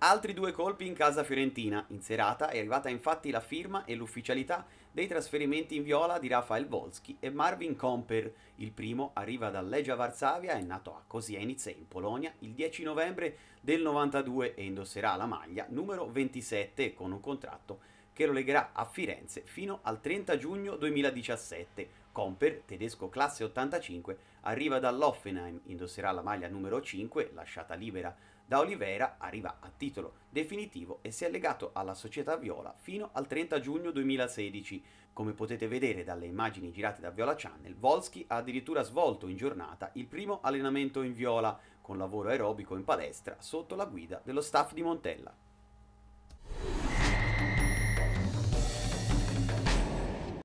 Altri due colpi in casa fiorentina. In serata è arrivata infatti la firma e l'ufficialità dei trasferimenti in viola di Rafael Volschi e Marvin Comper. Il primo arriva da Legia Varsavia, è nato a Kosienice in Polonia il 10 novembre del 92 e indosserà la maglia numero 27 con un contratto che lo legherà a Firenze fino al 30 giugno 2017. Comper, tedesco classe 85, arriva dall'Offenheim, indosserà la maglia numero 5, lasciata libera da Oliveira, arriva a titolo definitivo e si è legato alla società Viola fino al 30 giugno 2016. Come potete vedere dalle immagini girate da Viola Channel, Volsky ha addirittura svolto in giornata il primo allenamento in Viola, con lavoro aerobico in palestra sotto la guida dello staff di Montella.